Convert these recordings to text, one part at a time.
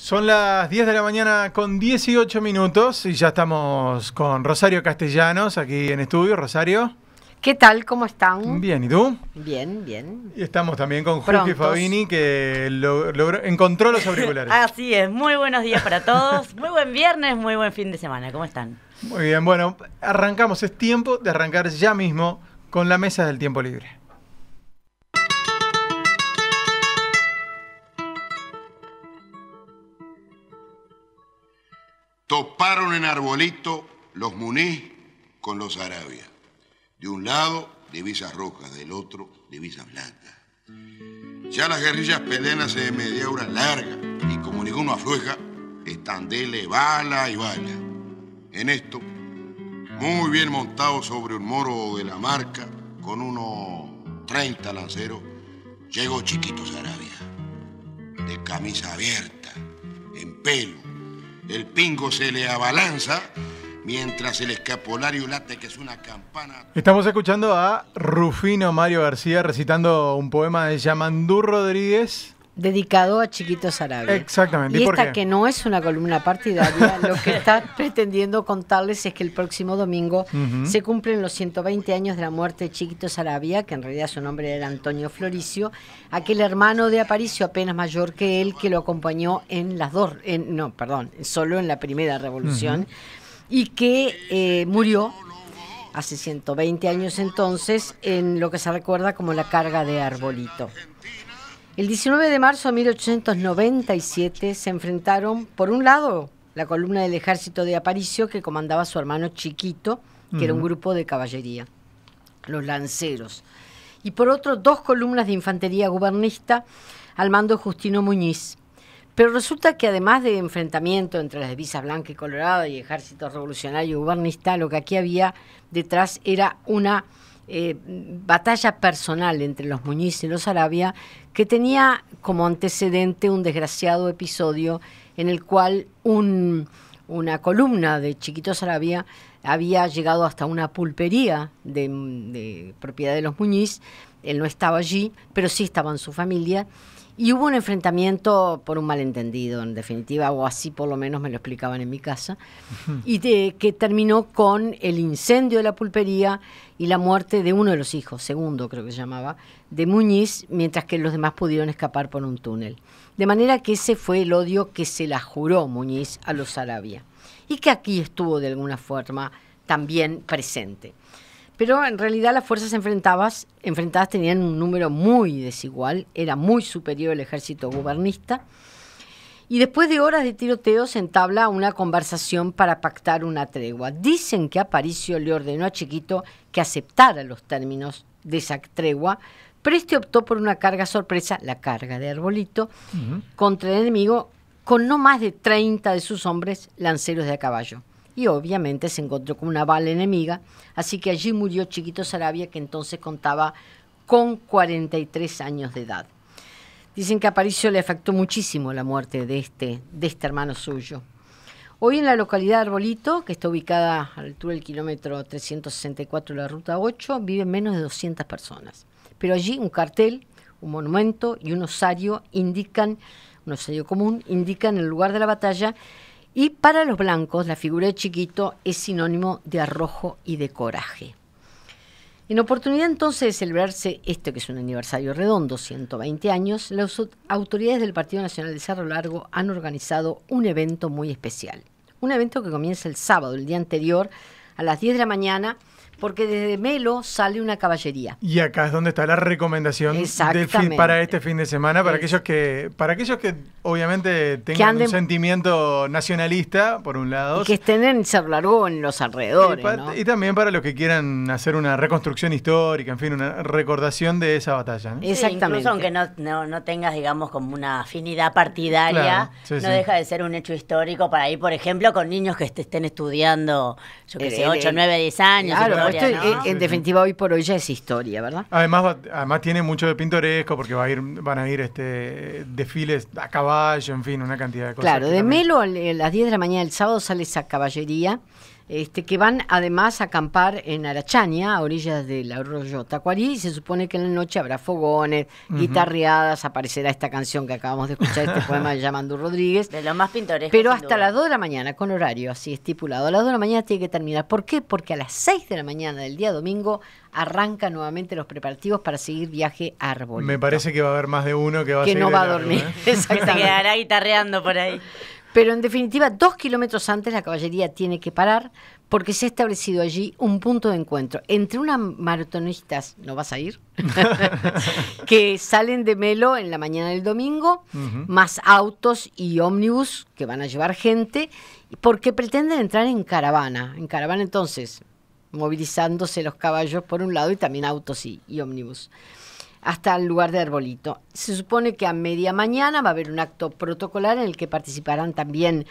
Son las 10 de la mañana con 18 minutos y ya estamos con Rosario Castellanos aquí en estudio. Rosario. ¿Qué tal? ¿Cómo están? Bien, ¿y tú? Bien, bien. Y estamos también con Jorge Fabini que logró, encontró los auriculares. Así es, muy buenos días para todos. Muy buen viernes, muy buen fin de semana. ¿Cómo están? Muy bien, bueno, arrancamos. Es tiempo de arrancar ya mismo con la mesa del tiempo libre. toparon en arbolito los Muniz con los Arabia. De un lado, divisas rojas, del otro, divisas blancas. Ya las guerrillas pelean hace media hora larga y como ninguno aflueja, están bala y bala. En esto, muy bien montado sobre un moro de la marca, con unos 30 lanceros, llegó Chiquito Sarabia, de camisa abierta, en pelo, el pingo se le abalanza mientras el escapulario late que es una campana. Estamos escuchando a Rufino Mario García recitando un poema de Yamandú Rodríguez dedicado a Chiquito Sarabia. Exactamente. Y, esta que no es una columna partidaria, lo que está pretendiendo contarles es que el próximo domingo se cumplen los 120 años de la muerte de Chiquito Sarabia, que en realidad su nombre era Antonio Floricio, aquel hermano de Aparicio apenas mayor que él que lo acompañó en las dos, en, no, perdón, solo en la primera revolución, y que eh, murió hace 120 años entonces en lo que se recuerda como la carga de Arbolito. El 19 de marzo de 1897 se enfrentaron, por un lado, la columna del ejército de Aparicio que comandaba su hermano Chiquito, que era un grupo de caballería, los lanceros, y por otro, dos columnas de infantería gubernista al mando de Justino Muñiz. Pero resulta que además de enfrentamiento entre las divisas blanca y colorada y ejército revolucionario gubernista, lo que aquí había detrás era una eh, batalla personal entre los Muñiz y los Arabia, que tenía como antecedente un desgraciado episodio en el cual una columna de Chiquitos Arabia había llegado hasta una pulpería de, de propiedad de los Muñiz, él no estaba allí, pero sí estaba en su familia, y hubo un enfrentamiento por un malentendido, en definitiva, o así por lo menos me lo explicaban en mi casa, y que terminó con el incendio de la pulpería y la muerte de uno de los hijos, segundo creo que se llamaba, de Muñiz, mientras que los demás pudieron escapar por un túnel. De manera que ese fue el odio que se la juró Muñiz a los Arabia, y que aquí estuvo de alguna forma también presente. Pero en realidad las fuerzas enfrentadas, enfrentadas tenían un número muy desigual, era muy superior el ejército gubernista, Y después de horas de tiroteo se entabla una conversación para pactar una tregua. Dicen que Aparicio le ordenó a Chiquito que aceptara los términos de esa tregua, pero este optó por una carga sorpresa, la carga de Arbolito, contra el enemigo con no más de 30 de sus hombres lanceros de a caballo y obviamente se encontró con una bala enemiga, así que allí murió Chiquito Sarabia, que entonces contaba con 43 años de edad. Dicen que a Aparicio le afectó muchísimo la muerte de este, de este hermano suyo. Hoy en la localidad de Arbolito, que está ubicada a la altura del kilómetro 364 de la ruta 8, viven menos de 200 personas. Pero allí un cartel, un monumento y un osario indican, un osario común, indican el lugar de la batalla y para los blancos, la figura de chiquito es sinónimo de arrojo y de coraje. En oportunidad entonces de celebrarse esto que es un aniversario redondo, 120 años, las autoridades del Partido Nacional de Cerro Largo han organizado un evento muy especial. Un evento que comienza el sábado, el día anterior, a las 10 de la mañana, porque desde Melo sale una caballería. Y acá es donde está la recomendación para este fin de semana, para aquellos que, para aquellos que obviamente tengan un sentimiento nacionalista, por un lado. Y que estén en Cerro en los alrededores. Y, también para los que quieran hacer una reconstrucción histórica, en fin, una recordación de esa batalla. ¿no? Exactamente. aunque no, tengas, digamos, como una afinidad partidaria, no deja de ser un hecho histórico para ir, por ejemplo, con niños que estén estudiando, yo qué sé, 8, 9, 10 años esto, eh, en definitiva hoy por hoy ya es historia, ¿verdad? Además, además tiene mucho de pintoresco porque va a ir, van a ir este desfiles a caballo, en fin, una cantidad de cosas. Claro, de Melo a las 10 de la mañana del sábado sale esa caballería este, que van además a acampar en Arachaña, a orillas del arroyo Tacuarí, y se supone que en la noche habrá fogones, guitarreadas, aparecerá esta canción que acabamos de escuchar, este poema de Yamandú Rodríguez. De los más pintores. Pero hasta las 2 de la mañana, con horario así estipulado. A las 2 de la mañana tiene que terminar. ¿Por qué? Porque a las 6 de la mañana del día domingo arranca nuevamente los preparativos para seguir viaje árbol. Me parece que va a haber más de uno que va a a Que no va a dormir. Que ¿eh? se quedará guitarreando por ahí. Pero en definitiva, dos kilómetros antes la caballería tiene que parar porque se ha establecido allí un punto de encuentro entre unas maratonistas, ¿no vas a ir? que salen de Melo en la mañana del domingo, más autos y ómnibus que van a llevar gente, porque pretenden entrar en caravana. En caravana entonces, movilizándose los caballos por un lado y también autos y ómnibus hasta el lugar de Arbolito. Se supone que a media mañana va a haber un acto protocolar en el que participarán también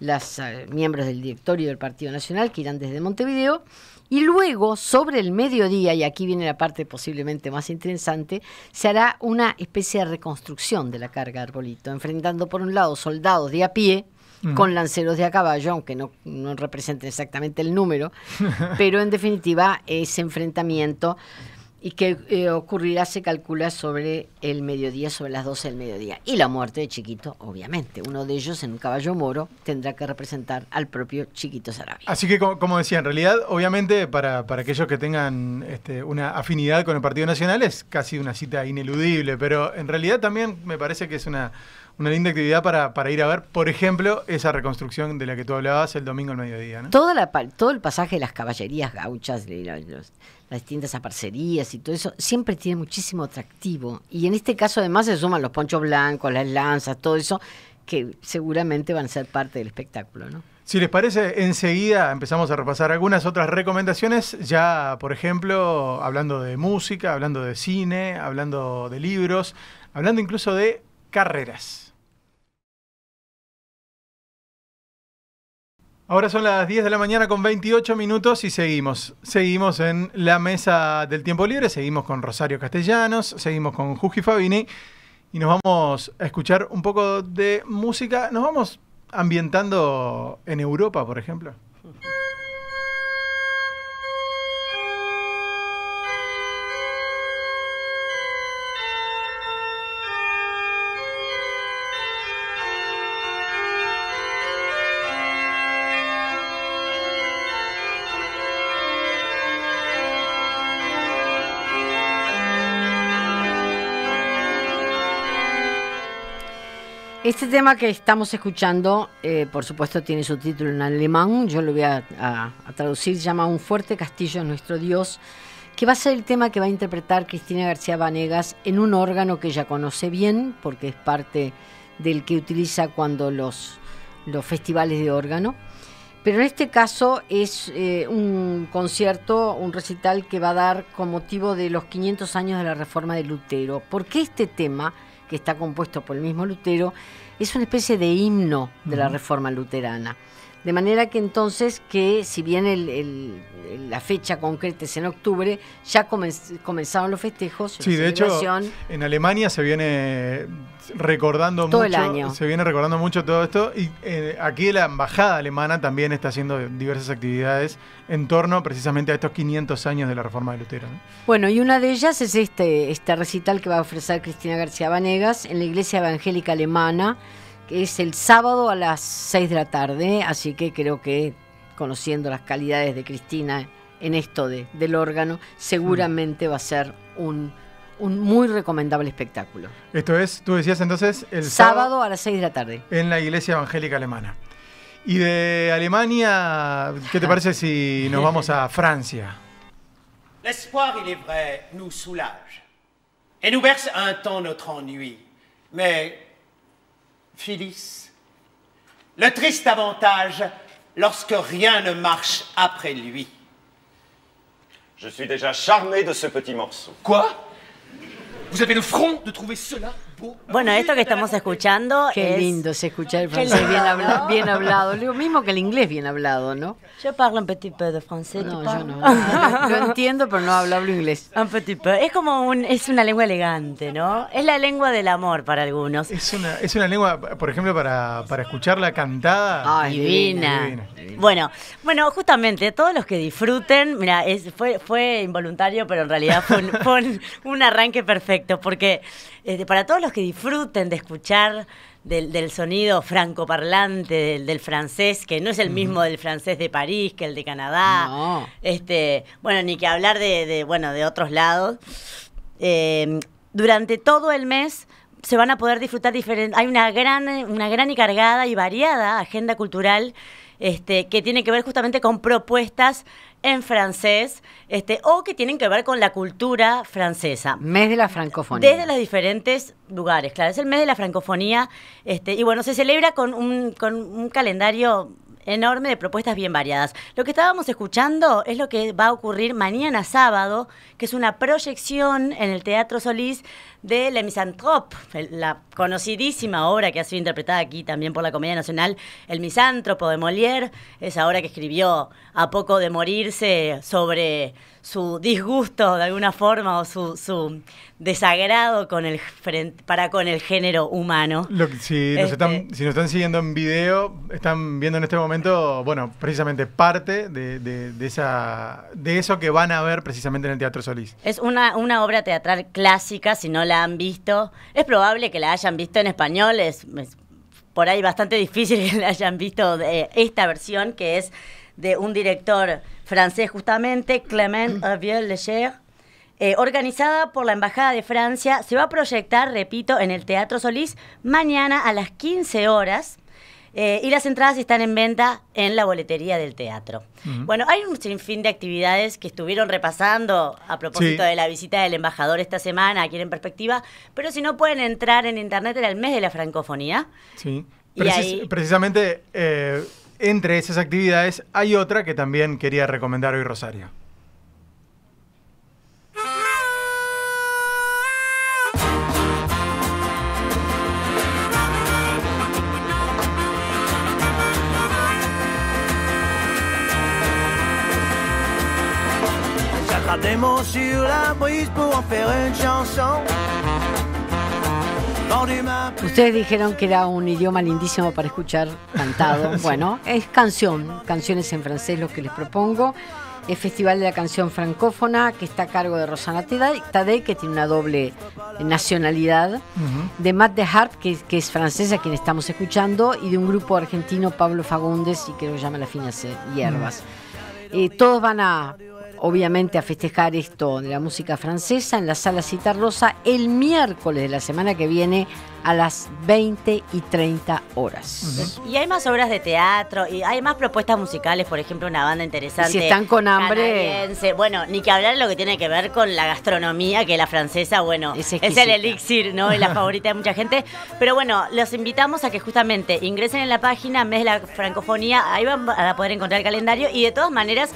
las eh, miembros del directorio del Partido Nacional que irán desde Montevideo. Y luego, sobre el mediodía, y aquí viene la parte posiblemente más interesante, se hará una especie de reconstrucción de la carga de Arbolito, enfrentando por un lado soldados de a pie, con lanceros de a caballo, aunque no, no representen exactamente el número, pero en definitiva ese enfrentamiento y que eh, ocurrirá, se calcula, sobre el mediodía, sobre las 12 del mediodía. Y la muerte de Chiquito, obviamente. Uno de ellos, en un caballo moro, tendrá que representar al propio Chiquito Sarabia. Así que, como, decía, en realidad, obviamente, para, aquellos que tengan este, una afinidad con el Partido Nacional, es casi una cita ineludible, pero en realidad también me parece que es una, una linda actividad para, ir a ver, por ejemplo, esa reconstrucción de la que tú hablabas el domingo al mediodía. ¿no? Toda la, todo el pasaje de las caballerías gauchas, de los, las distintas aparcerías y todo eso, siempre tiene muchísimo atractivo. Y en este caso además se suman los ponchos blancos, las lanzas, todo eso, que seguramente van a ser parte del espectáculo, ¿no? Si les parece, enseguida empezamos a repasar algunas otras recomendaciones, ya por ejemplo, hablando de música, hablando de cine, hablando de libros, hablando incluso de carreras. Ahora son las 10 de la mañana con 28 minutos y seguimos. Seguimos en la mesa del tiempo libre, seguimos con Rosario Castellanos, seguimos con Juji Fabini y nos vamos a escuchar un poco de música. Nos vamos ambientando en Europa, por ejemplo. Este tema que estamos escuchando, eh, por supuesto, tiene su título en alemán. Yo lo voy a, traducir, se Llama Un fuerte castillo es nuestro Dios, que va a ser el tema que va a interpretar Cristina García Vanegas en un órgano que ella conoce bien, porque es parte del que utiliza cuando los, festivales de órgano. Pero en este caso es eh, un concierto, un recital que va a dar con motivo de los 500 años de la reforma de Lutero. ¿Por qué este tema? que está compuesto por el mismo Lutero, es una especie de himno de la reforma luterana. De manera que entonces, que si bien la fecha concreta es en octubre, ya comenzaron los festejos. Sí, de hecho, en Alemania se viene recordando mucho. Se viene recordando mucho todo esto. Y eh, aquí la embajada alemana también está haciendo diversas actividades en torno precisamente a estos 500 años de la reforma de Lutero. Bueno, y una de ellas es este, este recital que va a ofrecer Cristina García Vanegas en la Iglesia Evangélica Alemana, que es el sábado a las 6 de la tarde. Así que creo que conociendo las calidades de Cristina en esto de, del órgano, seguramente va a ser un un muy recomendable espectáculo. Esto es, tú decías entonces, el sábado, sábado a las 6 de la tarde. En la iglesia evangélica alemana. Y de Alemania, ¿qué te parece si nos vamos a Francia? L'espoir, il est vrai, nous soulage et nous verse un temps notre ennui. Mais, Phyllis, le triste avantage lorsque rien ne marche après lui. Je suis déjà charmé de ce petit morceau. Quoi front de trouver cela Bueno, esto que estamos escuchando Qué lindo se escucha el francés bien, bien hablado. Lo mismo que el inglés bien hablado, ¿no? Yo hablo un petit peu de francés. No, yo no. Lo, entiendo, pero no hablo, inglés. Un petit peu. Es como un, es una lengua elegante, ¿no? Es la lengua del amor para algunos. Es una, es una lengua, por ejemplo, para, para escucharla cantada. Ay, divina. divina. Bueno, bueno, justamente, todos los que disfruten, mira, fue, fue involuntario, pero en realidad fue un, arranque perfecto, porque eh, para todos los que disfruten de escuchar del, sonido francoparlante, del, francés, que no es el mismo del francés de París que el de Canadá, este, bueno, ni que hablar de, bueno, de otros lados. Em, durante todo el mes se van a poder disfrutar diferentes. Hay una gran, una gran y cargada y variada agenda cultural este, que tiene que ver justamente con propuestas en francés este, o que tienen que ver con la cultura francesa. Mes de la francofonía. Desde los diferentes lugares, claro. Es el mes de la francofonía este, y bueno, se celebra con con un calendario enorme de propuestas bien variadas. Lo que estábamos escuchando es lo que va a ocurrir mañana sábado, que es una proyección en el Teatro Solís de Le Misanthrope, la conocidísima obra que ha sido interpretada aquí también por la Comedia Nacional, El Misántropo de Molière, esa obra que escribió a poco de morirse sobre su disgusto de alguna forma o su, desagrado con el para con el género humano. Este, si, nos están, siguiendo en video, están viendo en este momento, bueno, precisamente parte de, esa, de eso que van a ver precisamente en el Teatro Solís. Es una, una obra teatral clásica, si no la han visto. Es probable que la hayan visto en español, es, por ahí bastante difícil que la hayan visto de esta versión, que es de un director francés justamente, Clement Aviel Leger. Eh, organizada por la Embajada de Francia, se va a proyectar, repito, en el Teatro Solís mañana a las 15 horas. Eh, y las entradas están en venta en la boletería del teatro. Bueno, hay un sinfín de actividades que estuvieron repasando a propósito de la visita del embajador esta semana aquí en Perspectiva, pero si no pueden entrar en internet era el mes de la francofonía. Sí. Precisamente eh, entre esas actividades hay otra que también quería recomendar hoy Rosario. Ustedes dijeron que era un idioma lindísimo para escuchar cantado. Bueno, es canción, canciones en francés lo que les propongo. Es Festival de la Canción Francófona, que está a cargo de Rosana Tadei, que tiene una doble eh, nacionalidad, de Matt de Hart que, que, es francesa, quien estamos escuchando, y de un grupo argentino, Pablo Fagundes, y que lo llama La Fina Hierbas. Y eh, todos van a obviamente a festejar esto de la música francesa en la sala Rosa... el miércoles de la semana que viene a las 20 y 30 horas. Y hay más obras de teatro, y hay más propuestas musicales, por ejemplo, una banda interesante. si están con hambre. Bueno, ni que hablar de lo que tiene que ver con la gastronomía, que la francesa, bueno, es, es el elixir, ¿no? Es la favorita de mucha gente. Pero bueno, los invitamos a que justamente ingresen en la página Mes de la Francofonía, ahí van a poder encontrar el calendario y de todas maneras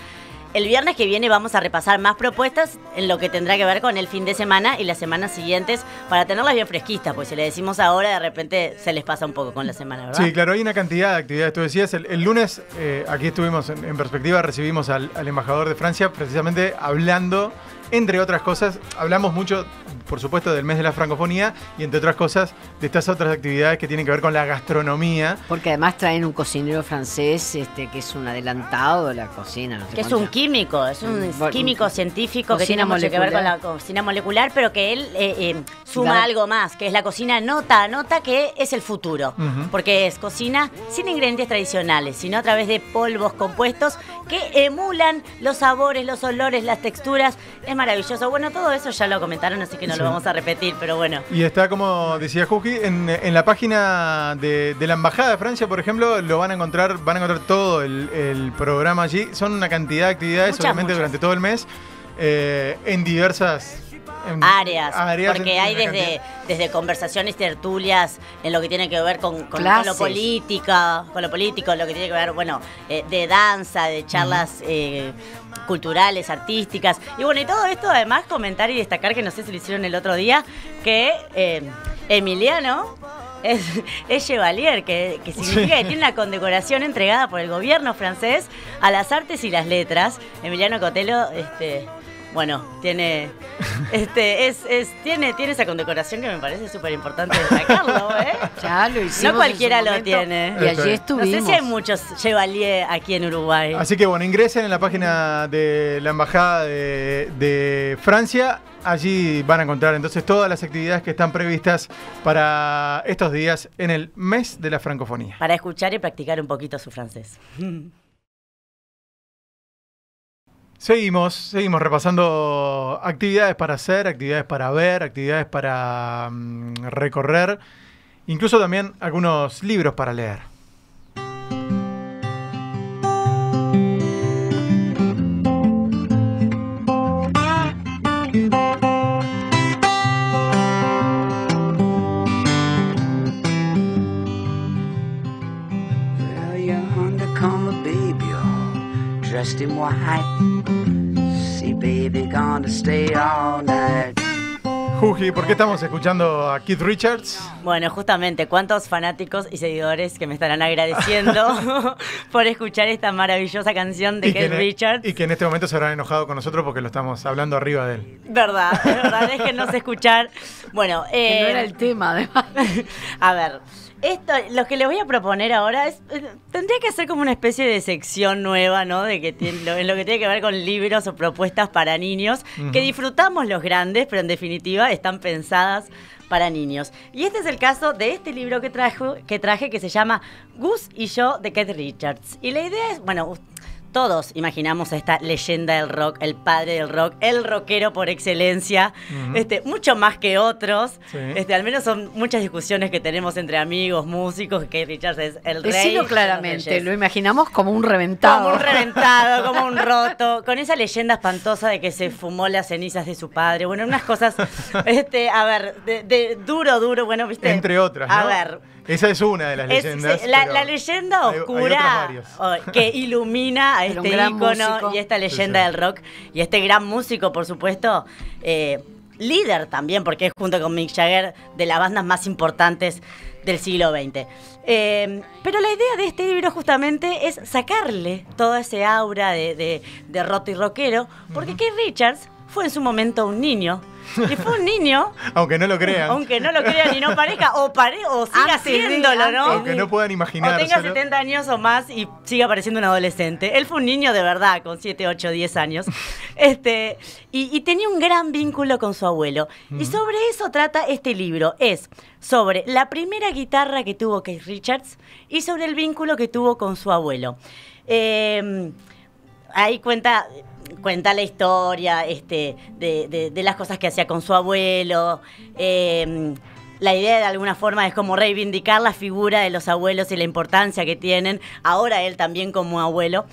el viernes que viene vamos a repasar más propuestas en lo que tendrá que ver con el fin de semana y las semanas siguientes para tenerlas bien fresquitas, porque si le decimos ahora de repente se les pasa un poco con la semana, ¿verdad? Sí, claro, hay una cantidad de actividades. Tú decías, el, lunes eh, aquí estuvimos en, perspectiva, recibimos al embajador de Francia precisamente hablando entre otras cosas, hablamos mucho, por supuesto, del mes de la francofonía y entre otras cosas de estas otras actividades que tienen que ver con la gastronomía. Porque además traen un cocinero francés este, que es un adelantado de la cocina. que es un químico, es un mm, químico científico que tiene mucho que ver con la cocina molecular, pero que él eh, eh, suma algo más, que es la cocina nota nota, que es el futuro. Porque es cocina sin ingredientes tradicionales, sino a través de polvos compuestos que emulan los sabores, los olores, las texturas maravilloso. Bueno, todo eso ya lo comentaron, así que no lo vamos a repetir, pero bueno. Y está, como decía Juki, en, en la página de, de, la Embajada de Francia, por ejemplo, lo van a encontrar, van a encontrar todo el, el programa allí. Son una cantidad de actividades, solamente obviamente, durante todo el mes, eh, en diversas áreas, Porque hay desde, desde conversaciones, tertulias, en lo que tiene que ver con, con, lo político, con lo político, lo que tiene que ver, bueno, eh, de danza, de charlas. Eh, culturales, artísticas. Y bueno, y todo esto además comentar y destacar, que no sé si lo hicieron el otro día, que eh, Emiliano es, Chevalier, que, significa que tiene una condecoración entregada por el gobierno francés a las artes y las letras. Emiliano Cotelo, este, bueno, tiene, este, es, tiene, tiene esa condecoración que me parece súper importante destacarlo, ¿eh? Ya lo hicimos. No cualquiera lo tiene. Y allí estuvimos. No sé si hay muchos Chevalier aquí en Uruguay. Así que bueno, ingresen en la página de la Embajada de, de Francia allí van a encontrar entonces todas las actividades que están previstas para estos días en el mes de la francofonía. Para escuchar y practicar un poquito su francés. Seguimos, seguimos repasando actividades para hacer, actividades para ver, actividades para mm, recorrer, incluso también algunos libros para leer. dressed in ¿por qué estamos escuchando a Keith Richards? Bueno, justamente, ¿cuántos fanáticos y seguidores que me estarán agradeciendo por escuchar esta maravillosa canción de Keith e- Richards? Y que en este momento se habrán enojado con nosotros porque lo estamos hablando arriba de él. Verdad, verdad, déjenos escuchar. Bueno, no eh, era el tema, además. a ver. Esto, lo que les voy a proponer ahora es. Eh, tendría que ser como una especie de sección nueva, ¿no? De que tiene, lo, que tiene que ver con libros o propuestas para niños, que disfrutamos los grandes, pero en definitiva están pensadas para niños. Y este es el caso de este libro que, trajo, que traje que se llama Gus y yo de Kate Richards. Y la idea es, bueno, todos imaginamos a esta leyenda del rock, el padre del rock, el rockero por excelencia, este, mucho más que otros. Este, al menos son muchas discusiones que tenemos entre amigos, músicos, que Richards es el rey. Sí, claramente, lo imaginamos como un reventado. Como un reventado, como un roto, con esa leyenda espantosa de que se fumó las cenizas de su padre. Bueno, unas cosas, este, a ver, de, duro, duro, bueno, viste. Entre otras. ¿no? A ver esa es una de las leyendas. la, leyenda oscura que ilumina a este ícono y esta leyenda del rock y este gran músico, por supuesto. Eh, líder también, porque es junto con Mick Jagger de las bandas más importantes del siglo XX. Eh, pero la idea de este libro justamente es sacarle todo ese aura de, roto y rockero, porque Keith Richards fue en su momento un niño y fue un niño. aunque no lo crean. Aunque no lo crean y no parezca, o, siga haciéndolo, ¿no? Aunque no puedan imaginar. O tenga 70 años o más y siga pareciendo un adolescente. Él fue un niño de verdad, con 7, 8, 10 años. Este, y, tenía un gran vínculo con su abuelo. Y sobre eso trata este libro. Es sobre la primera guitarra que tuvo Keith Richards y sobre el vínculo que tuvo con su abuelo. Eh, ahí cuenta cuenta la historia este, de, las cosas que hacía con su abuelo. Em, la idea de alguna forma es como reivindicar la figura de los abuelos y la importancia que tienen, ahora él también como abuelo.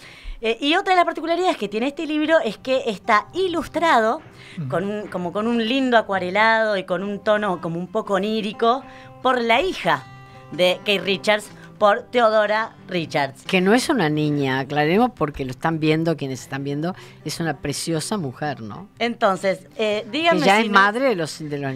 Eh, y otra de las particularidades que tiene este libro es que está ilustrado con un, como con un lindo acuarelado y con un tono como un poco onírico por la hija de Kate Richards, por Teodora Richards. Que no es una niña, aclaremos porque lo están viendo quienes están viendo, es una preciosa mujer, ¿no? Entonces, eh, dígame. ya es madre de los, de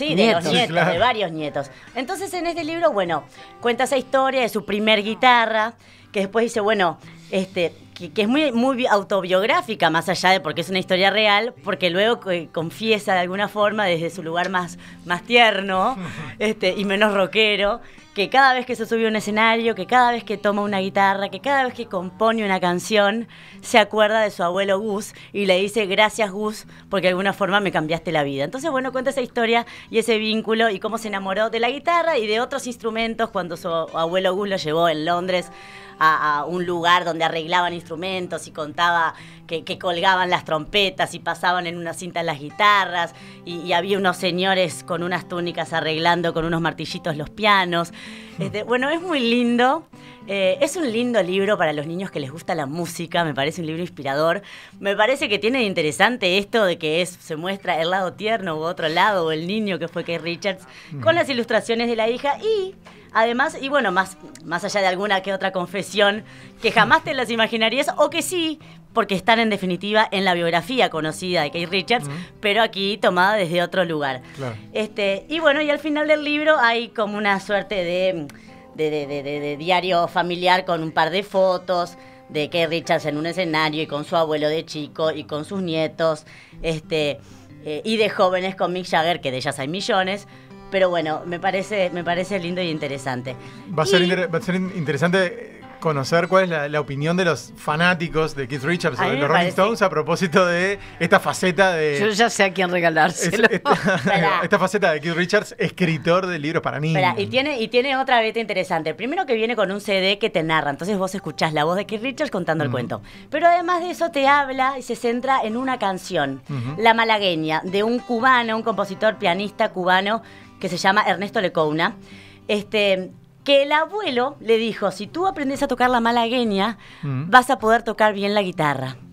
nietos. de de varios nietos. Entonces, en este libro, bueno, cuenta esa historia de su primer guitarra, que después dice, bueno, este, que, es muy, muy autobiográfica, más allá de porque es una historia real, porque luego eh, confiesa de alguna forma desde su lugar más, más tierno este, y menos rockero, que cada vez que se sube a un escenario, que cada vez que toma una guitarra, que cada vez que compone una canción, se acuerda de su abuelo Gus y le dice gracias Gus porque de alguna forma me cambiaste la vida. Entonces, bueno, cuenta esa historia y ese vínculo y cómo se enamoró de la guitarra y de otros instrumentos cuando su abuelo Gus lo llevó en Londres a, a un lugar donde arreglaban instrumentos y contaba que, colgaban las trompetas y pasaban en una cinta las guitarras y, había unos señores con unas túnicas arreglando con unos martillitos los pianos. Hmm. Este, bueno, es muy lindo. Eh, es un lindo libro para los niños que les gusta la música, me parece un libro inspirador. Me parece que tiene de interesante esto de que se muestra el lado tierno u otro lado, o el niño que fue Kate Richards, con hmm. las ilustraciones de la hija y Además, y bueno, más, más allá de alguna que otra confesión que jamás te las imaginarías o que sí, porque están en definitiva en la biografía conocida de Kate Richards, pero aquí tomada desde otro lugar. Este, y bueno, y al final del libro hay como una suerte de, de, diario familiar con un par de fotos de Kate Richards en un escenario y con su abuelo de chico y con sus nietos, este, eh, y de jóvenes con Mick Jagger, que de ellas hay millones pero bueno, me parece, me parece lindo y interesante. Va a, Ser, va a ser interesante conocer cuál es la, opinión de los fanáticos de Keith Richards o de los Rolling Stones a propósito de esta faceta de. Yo ya sé a quién regalárselo. esta, faceta de Keith Richards, escritor de libros para niños. y tiene, y tiene otra beta interesante. Primero que viene con un CD que te narra, entonces vos escuchás la voz de Keith Richards contando el mm. cuento. Pero además de eso te habla y se centra en una canción, La Malagueña, de un cubano, un compositor pianista cubano que se llama Ernesto Lecouna, este, que el abuelo le dijo, si tú aprendes a tocar la malagueña, mm. vas a poder tocar bien la guitarra.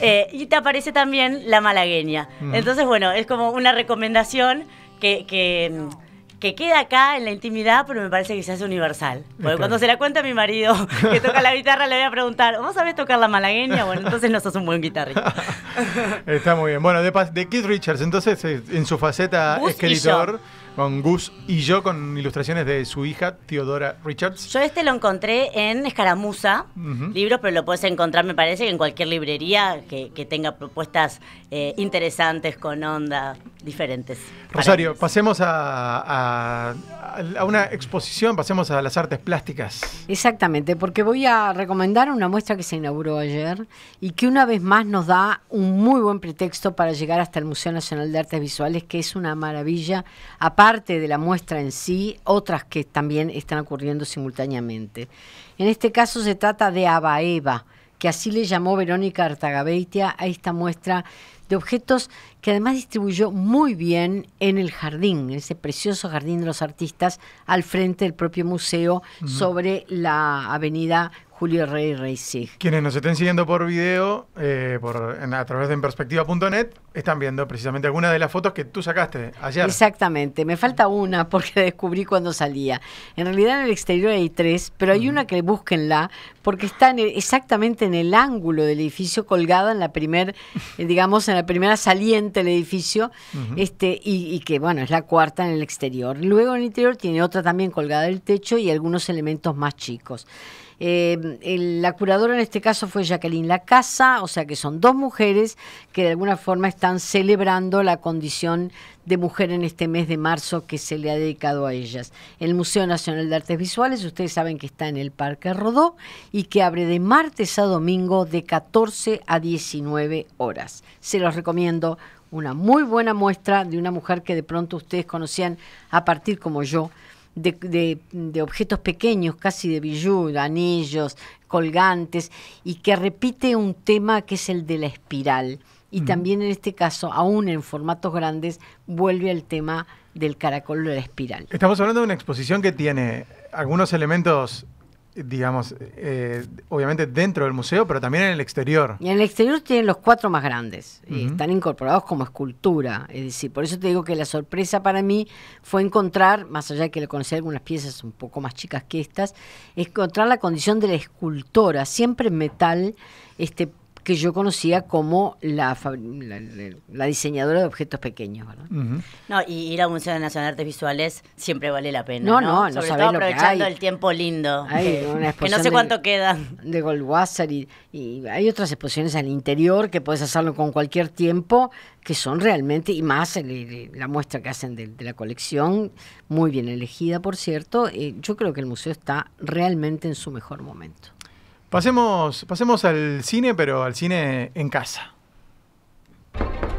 Eh, y te aparece también la malagueña. Mm. Entonces, bueno, es como una recomendación que, que, queda acá en la intimidad, pero me parece que se hace universal. Porque cuando se la cuenta a mi marido que toca la guitarra, le voy a preguntar, ¿vos sabés tocar la malagueña? Bueno, entonces no sos un buen guitarrista. Está muy bien. Bueno, de, de Keith Richards, entonces eh, en su faceta escritor con Gus y yo, con ilustraciones de su hija, Teodora Richards. Yo este lo encontré en Escaramuza, libros, pero lo puedes encontrar, me parece, en cualquier librería que, tenga propuestas eh, interesantes, con onda diferentes. Rosario, pasemos a, una exposición, pasemos a las artes plásticas. Exactamente, porque voy a recomendar una muestra que se inauguró ayer y que una vez más nos da un muy buen pretexto para llegar hasta el Museo Nacional de Artes Visuales, que es una maravilla, aparte de la muestra en sí, otras que también están ocurriendo simultáneamente. En este caso se trata de Abaeva, que así le llamó Verónica Artagabeitia a esta muestra de objetos que además distribuyó muy bien en el jardín, en ese precioso jardín de los artistas al frente del propio museo sobre la avenida Julio Rey Reisig. Quienes nos estén siguiendo por video, eh, por, a través de enperspectiva.net, están viendo precisamente alguna de las fotos que tú sacaste ayer. Exactamente, me falta una porque descubrí cuando salía. En realidad en el exterior hay tres, pero hay mm. una que búsquenla porque está exactamente en el ángulo del edificio colgada en la primer, eh, digamos, en la primera saliente del edificio, este, y, que bueno, es la cuarta en el exterior. Luego en el interior tiene otra también colgada del techo y algunos elementos más chicos. Em, la curadora en este caso fue Jacqueline Lacasa, o sea que son dos mujeres que de alguna forma están celebrando la condición de mujer en este mes de marzo que se le ha dedicado a ellas. El Museo Nacional de Artes Visuales, ustedes saben que está en el Parque Rodó y que abre de martes a domingo de 14 a 19 horas. Se los recomiendo una muy buena muestra de una mujer que de pronto ustedes conocían a partir como yo de, de, objetos pequeños, casi de bijú, anillos, colgantes, y que repite un tema que es el de la espiral. Y también en este caso, aún en formatos grandes, vuelve al tema del caracol de la espiral. Estamos hablando de una exposición que tiene algunos elementos digamos, eh, obviamente dentro del museo, pero también en el exterior. Y en el exterior tienen los cuatro más grandes, eh, están incorporados como escultura, es decir, por eso te digo que la sorpresa para mí fue encontrar, más allá de que le conocí algunas piezas un poco más chicas que estas, encontrar la condición de la escultora, siempre en metal, este que yo conocía como la, diseñadora de objetos pequeños. No, y ir al un Museo Nacional de Artes Visuales siempre vale la pena. No, no, no, Sobre todo aprovechando el tiempo lindo. que no sé cuánto queda. De Goldwasser y, hay otras exposiciones al interior que puedes hacerlo con cualquier tiempo, que son realmente, y más la muestra que hacen de, la colección, muy bien elegida, por cierto. Eh, yo creo que el museo está realmente en su mejor momento. Pasemos, pasemos al cine, pero al cine en casa.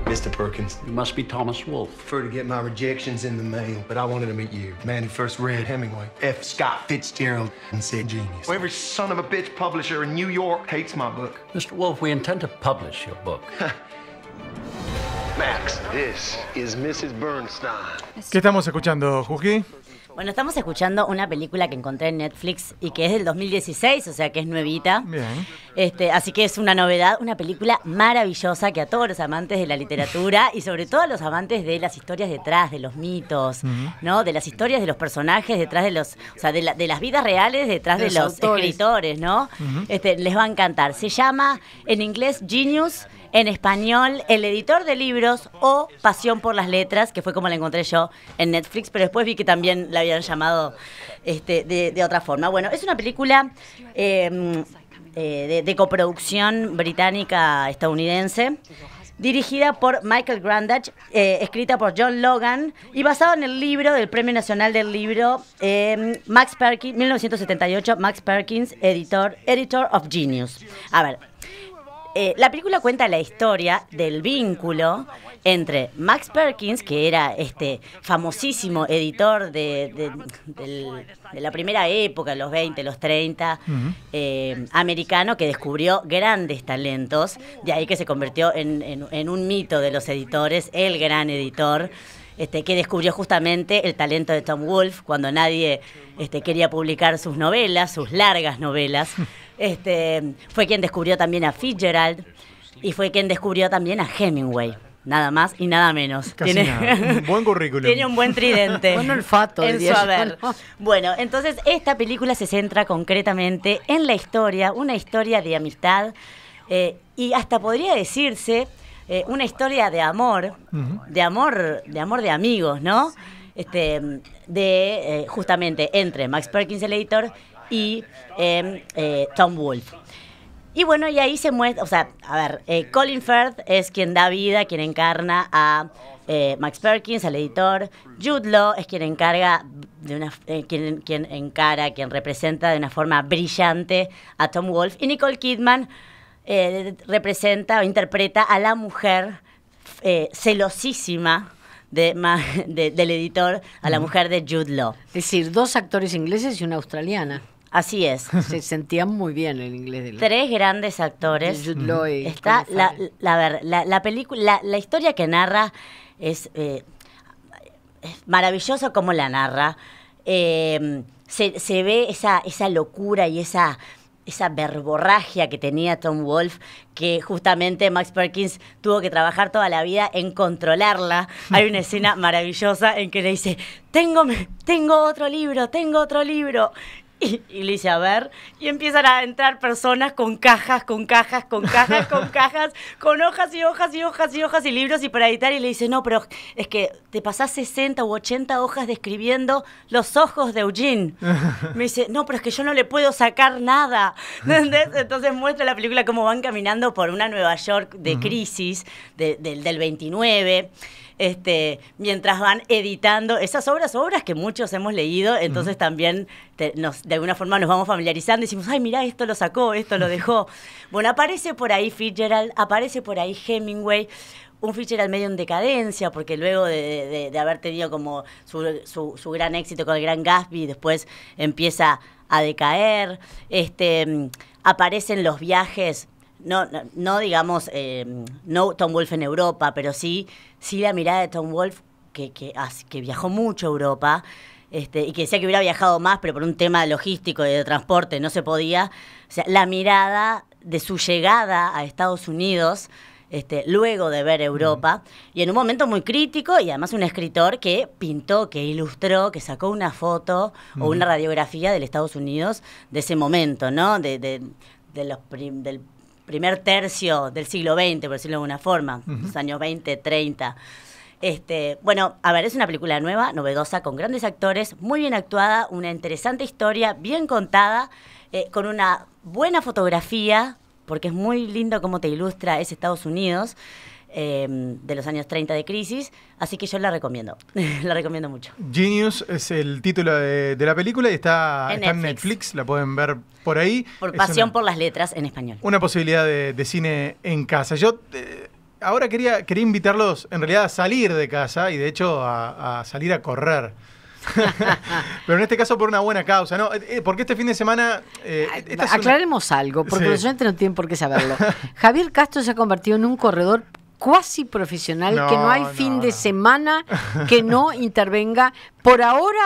Mr. Perkins. You must be Thomas Wolfe. I prefer to get my rejections in the mail, but I wanted to meet you. Man who first read Hemingway, F. Scott Fitzgerald, and said genius. every son of a bitch publisher in New York hates my book. Mr. Wolfe, we intend to publish your book. Max, this is Mrs. Bernstein. ¿Qué estamos escuchando, Juki? Bueno, estamos escuchando una película que encontré en Netflix y que es del 2016, o sea que es nuevita. Bien. Este, así que es una novedad, una película maravillosa que a todos los amantes de la literatura y sobre todo a los amantes de las historias detrás, de los mitos, ¿no? De las historias de los personajes detrás de los, o sea, de, las vidas reales detrás de, los, escritores, ¿no? este, les va a encantar. Se llama en inglés Genius, en español El editor de libros o Pasión por las letras, que fue como la encontré yo en Netflix, pero después vi que también la habían llamado este, de, otra forma. Bueno, es una película em, eh, de, coproducción británica-estadounidense. Dirigida por Michael Grandach, eh, escrita por John Logan y basada en el libro del Premio Nacional del Libro em, Max Perkins, 1978, Max Perkins, editor, editor of Genius. A ver, eh, la película cuenta la historia del vínculo entre Max Perkins, que era este famosísimo editor de, la primera época, los 20, los 30, eh, americano, que descubrió grandes talentos, de ahí que se convirtió en, un mito de los editores, el gran editor. Este, que descubrió justamente el talento de Tom Wolfe cuando nadie este, quería publicar sus novelas, sus largas novelas. Este, fue quien descubrió también a Fitzgerald y fue quien descubrió también a Hemingway. Nada más y nada menos. tiene un buen currículum. Tiene un buen tridente. buen olfato. Bueno, entonces esta película se centra concretamente en la historia, una historia de amistad eh, y hasta podría decirse eh, una historia de amor, de amor, de amor de amigos, ¿no? Este, de eh, justamente entre Max Perkins el editor y em, eh, Tom Wolf Y bueno, y ahí se muestra, o sea, a ver, eh, Colin Firth es quien da vida, quien encarna a eh, Max Perkins, al editor. Jude Law es quien encarga de una, quien, quien, encara, quien representa de una forma brillante a Tom Wolf Y Nicole Kidman representa o interpreta a la mujer celosísima de, de, del editor, a la mujer de Jude Law. Es decir, dos actores ingleses y una australiana. Así es. Se sentían muy bien el inglés de Tres grandes actores. Está la, la, película, la, historia que narra es, eh, maravillosa como la narra. Em, se, ve esa, esa locura y esa esa verborragia que tenía Tom Wolf que justamente Max Perkins tuvo que trabajar toda la vida en controlarla. Hay una escena maravillosa en que le dice, tengo, tengo otro libro, tengo otro libro. Y, le dice, a ver, y empiezan a entrar personas con cajas, con cajas, con cajas, con cajas, con hojas y hojas y hojas y hojas y libros y para editar. Y le dice, no, pero es que te pasás 60 u 80 hojas describiendo los ojos de Eugene. Me dice, no, pero es que yo no le puedo sacar nada. Entonces muestra la película cómo van caminando por una Nueva York de crisis del 29. Este, mientras van editando esas obras, obras que muchos hemos leído, entonces también de alguna forma nos vamos familiarizando y decimos, ay, mira, esto lo sacó, esto lo dejó. bueno, aparece por ahí Fitzgerald, aparece por ahí Hemingway un Fitzgerald medio en decadencia, porque luego de, haber tenido como su, gran éxito con el gran Gatsby, después empieza a decaer. Este, aparecen los viajes no, no, digamos, eh, no Tom Wolf en Europa, pero sí, sí la mirada de Tom Wolf que, que, viajó mucho a Europa, este, y que decía que hubiera viajado más, pero por un tema logístico y de transporte no se podía. O sea, la mirada de su llegada a Estados Unidos, este, luego de ver Europa, mm. y en un momento muy crítico, y además un escritor que pintó, que ilustró, que sacó una foto o una mm. radiografía del Estados Unidos de ese momento, ¿no? De, los primer tercio del siglo XX, por decirlo de alguna forma, los años 20, 30. Este, bueno, a ver, es una película nueva, novedosa, con grandes actores, muy bien actuada, una interesante historia, bien contada, eh, con una buena fotografía, porque es muy lindo cómo te ilustra ese Estados Unidos. Em, de los años 30 de crisis, así que yo la recomiendo, la recomiendo mucho. Genius es el título de, la película y está en Netflix. la pueden ver por ahí. Por pasión por las letras en español. Una posibilidad de, cine en casa. Yo eh, ahora quería, quería invitarlos en realidad a salir de casa y de hecho a, salir a correr. Pero en este caso por una buena causa, ¿no? Eh, eh, porque este fin de semana... Aclaremos algo, porque los no tienen por qué saberlo. Javier Castro se ha convertido en un corredor cuasi profesional, que no hay fin de semana que no intervenga por ahora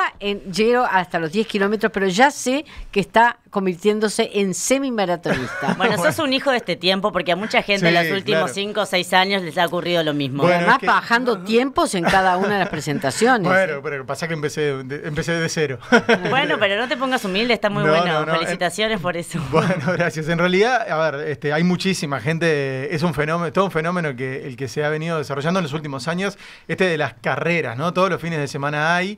llego hasta los 10 kilómetros, pero ya sé que está convirtiéndose en semimaratonista. Bueno, sos un hijo de este tiempo, porque a mucha gente en los últimos 5 o 6 años les ha ocurrido lo mismo. Además, bajando tiempos en cada una de las presentaciones. Bueno, pero pasa que empecé de, empecé de cero. Bueno, pero no te pongas humilde, está muy bueno. Felicitaciones por eso. Bueno, gracias. En realidad, a ver, este, hay muchísima gente, es un fenómeno, todo un fenómeno que el que se ha venido desarrollando en los últimos años, este de las carreras, ¿no? Todos los fines de semana hay.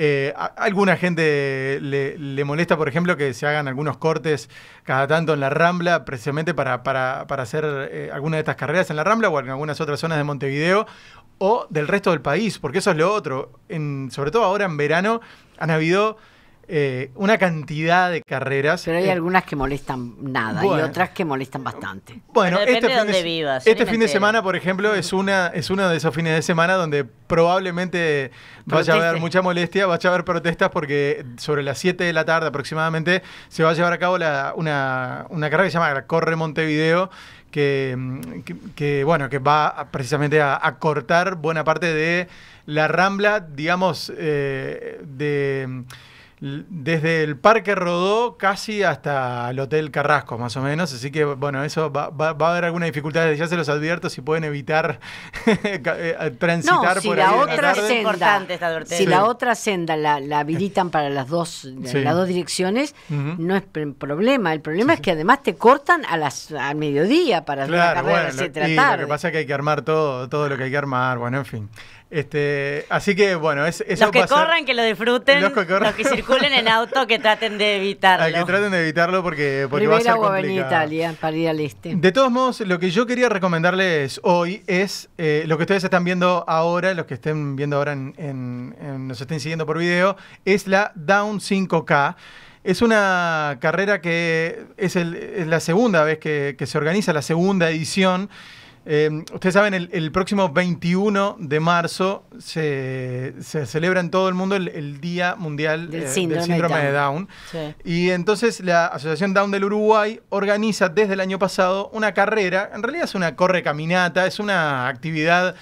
Eh, alguna gente le, molesta, por ejemplo, que se hagan algunos cortes cada tanto en la Rambla, precisamente para, para, para hacer eh, alguna de estas carreras en la Rambla o en algunas otras zonas de Montevideo o del resto del país, porque eso es lo otro. sobre todo ahora en verano han habido eh, una cantidad de carreras. Pero hay eh, algunas que molestan nada y otras que molestan bastante. Bueno, este, fin de, este ¿eh? semana, por ejemplo, es una es uno de esos fines de semana donde probablemente vaya a haber mucha molestia, vaya a haber protestas porque sobre las 7 de la tarde aproximadamente se va a llevar a cabo una, una carrera que se llama Corre Montevideo, que, bueno, que va precisamente a, cortar buena parte de la rambla, digamos, de desde el Parque Rodó casi hasta el Hotel Carrasco, más o menos. Así que, bueno, eso va, va, a haber alguna dificultad. Ya se los advierto si pueden evitar eh, transitar si por la Otra Senda, si la otra senda la, habilitan para las dos, las dos direcciones, no es problema. El problema es que además te cortan a las, al mediodía para la carrera, etcétera, lo, lo que pasa es que hay que armar todo, todo lo que hay que armar. Bueno, en fin. Este, así que bueno, es, eso los que corran que lo disfruten, los que, circulen en auto que traten de evitarlo. que traten de evitarlo porque, porque va a a Italia para ir este. De todos modos, lo que yo quería recomendarles hoy es eh, lo que ustedes están viendo ahora, los que estén viendo ahora nos estén siguiendo por video, es la Down 5K. Es una carrera que es, la segunda vez que se organiza, la segunda edición. Em, ustedes saben, el, próximo 21 de marzo se, celebra en todo el mundo el, Día Mundial del, eh, síndrome, de Down. Y entonces la Asociación Down del Uruguay organiza desde el año pasado una carrera, en realidad es una corre caminata, es una actividad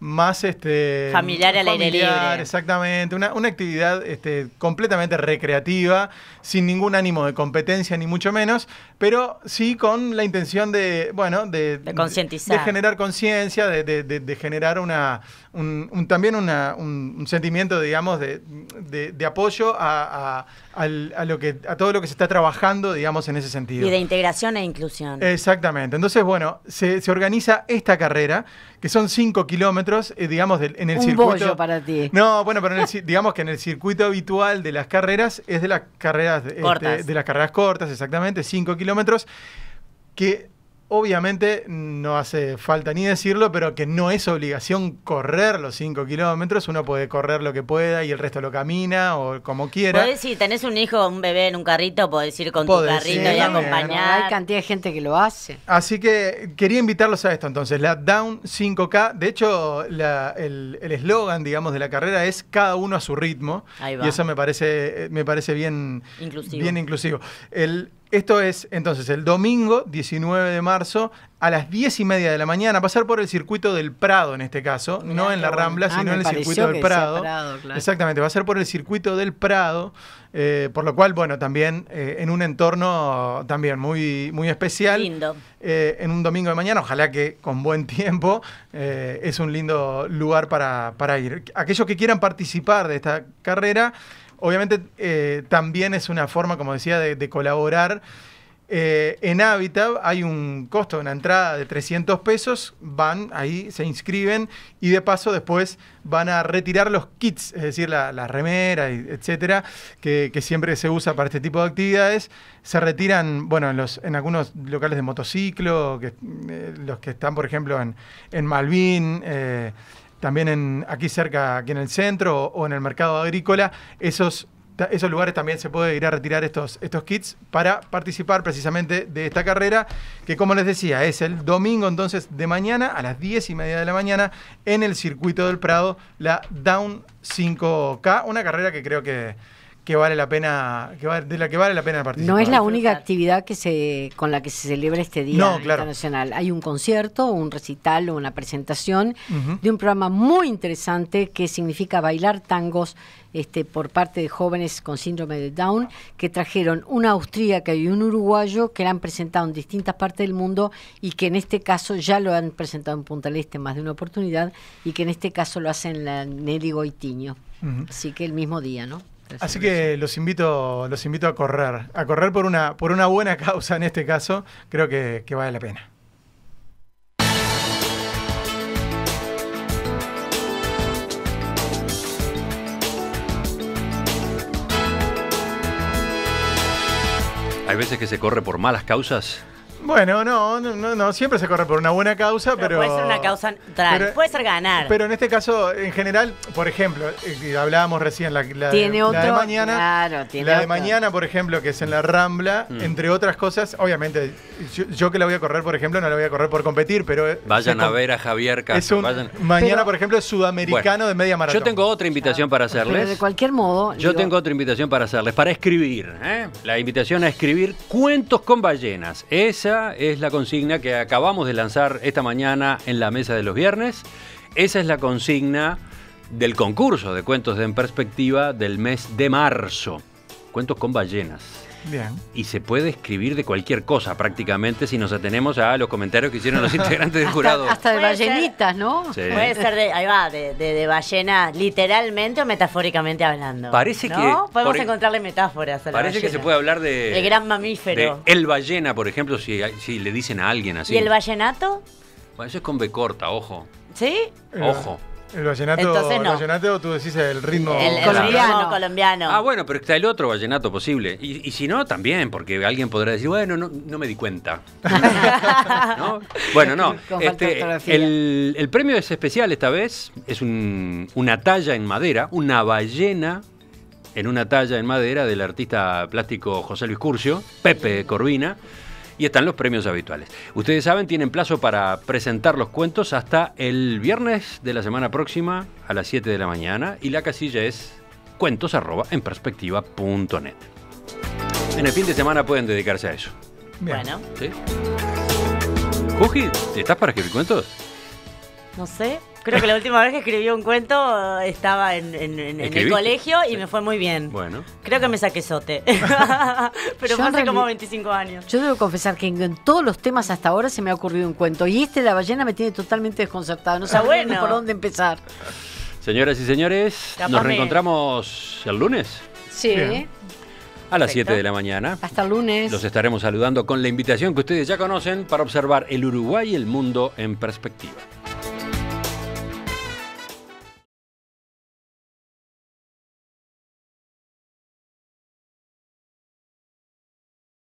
más este, familiar al aire libre. Exactamente, una, actividad este, completamente recreativa, sin ningún ánimo de competencia ni mucho menos, pero sí con la intención de, bueno, de, generar conciencia, de, generar una, también un, sentimiento, digamos, de, apoyo a a, todo lo que se está trabajando, digamos, en ese sentido. Y de integración e inclusión. Exactamente. Entonces, bueno, se, organiza esta carrera, que son cinco kilómetros, eh, digamos, en el Un circuito. Bollo para ti. No, bueno, pero digamos que en el circuito habitual de las carreras es de las carreras este, cortas. de las carreras cortas, exactamente, 5 kilómetros, que Obviamente no hace falta ni decirlo, pero que no es obligación correr los 5 kilómetros. Uno puede correr lo que pueda y el resto lo camina o como quiera. si tenés un hijo un bebé en un carrito, podés ir con tu carrito y acompañar. Hay cantidad de gente que lo hace. Así que quería invitarlos a esto entonces, la Down 5K. De hecho, el eslogan, digamos, de la carrera es cada uno a su ritmo. Y eso me parece, eh, me parece bien inclusivo. Bien inclusivo. El, esto es entonces el domingo 19 de marzo a las 10 y media de la mañana, pasar por el circuito del Prado en este caso, no en la Rambla, ah, sino en el circuito del Prado. Exactamente, va a ser por el circuito del Prado, eh, por lo cual, bueno, también eh, en un entorno también muy, muy especial. Lindo. Eh, en un domingo de mañana, ojalá que con buen tiempo, es un lindo lugar para, para ir. Aquellos que quieran participar de esta carrera, obviamente eh, también es una forma, como decía, de, colaborar. Eh, en Habitat hay un costo, una entrada de 300 pesos, van ahí, se inscriben y de paso después van a retirar los kits, es decir, la, remera, etcétera, que, siempre se usa para este tipo de actividades. Se retiran, bueno, en, algunos locales de motociclo, que, eh, los que están, por ejemplo, en, en Malvin también en, aquí cerca, aquí en el centro o, en el mercado agrícola, esos esos lugares también se puede ir a retirar estos, estos kits para participar precisamente de esta carrera, que como les decía, es el domingo entonces de mañana a las 10 y media de la mañana en el circuito del Prado, la Down 5K, una carrera que creo que que vale la pena, que de la que vale la pena participar. No es la única actividad que se, con la que se celebra este Día Internacional. Hay un concierto, un recital o una presentación de un programa muy interesante que significa bailar tangos este, por parte de jóvenes con síndrome de Down, que trajeron una austríaca y un uruguayo que la han presentado en distintas partes del mundo y que en este caso ya lo han presentado en Punta del Este más de una oportunidad y que en este caso lo hacen la Nelly Goitiño. Así que el mismo día, ¿no? Así que los invito, los invito a correr, a correr por una, por una buena causa en este caso, creo que, que vale la pena. Hay veces que se corre por malas causas bueno, no, no, no, siempre se corre por una buena causa, pero. puede ser una causa puede ser ganar. Pero en este caso, en general, por ejemplo, eh, hablábamos recién la, la, de mañana. la de mañana, por ejemplo, que es en la Rambla, mm. entre otras cosas, obviamente, yo, que la voy a correr, por ejemplo, no la voy a correr por competir, pero. Vayan a ver a Javier Castro. Mañana, por ejemplo, es sudamericano de media maratón. Yo tengo otra invitación para hacerles. de cualquier modo. Yo tengo otra invitación para hacerles, para escribir. ¿eh? La invitación a escribir cuentos con ballenas. Esa es la consigna que acabamos de lanzar esta mañana en la mesa de los viernes. Esa es la consigna del concurso de cuentos en perspectiva del mes de marzo. Cuentos con ballenas. Y se puede escribir de cualquier cosa prácticamente si nos atenemos a los comentarios que hicieron los integrantes del jurado. Hasta, de ballenitas, ¿no? Puede ser de, ahí va, de, ballena literalmente o metafóricamente hablando. Parece ¿no? Podemos e- encontrarle metáforas a Parece que se puede hablar de. El gran mamífero. el ballena, por ejemplo, si, le dicen a alguien así. ¿Y el ballenato? Bueno, eso es con B corta, ojo. ¿Sí? Ojo. El vallenato, tú decís el ritmo colombiano. Ah, bueno, pero está el otro vallenato posible. Y, si no, también, porque alguien podrá decir, bueno, no, me di cuenta. Bueno, no. Este, el, premio es especial esta vez. Es una talla en madera, una ballena en una talla en madera del artista plástico José Luis Curcio, Pepe Corvina y están los premios habituales. Ustedes saben, tienen plazo para presentar los cuentos hasta el viernes de la semana próxima a las 7 de la mañana y la casilla es cuentos en En el fin de semana pueden dedicarse a eso. Bueno. ¿Sí? ¿estás para escribir cuentos? No sé, Creo que la última vez que escribí un cuento estaba en, el colegio y me fue muy bien. Bueno. Creo que me saqué sote. Pero hace como 25 años. Yo debo confesar que en, todos los temas hasta ahora se me ha ocurrido un cuento. Y este, La ballena, me tiene totalmente desconcertado. No sé bueno. por dónde empezar. Señoras y señores, nos reencontramos el lunes. Sí. A las 7 de la mañana. Hasta el lunes. Los estaremos saludando con la invitación que ustedes ya conocen para observar el Uruguay y el mundo en perspectiva.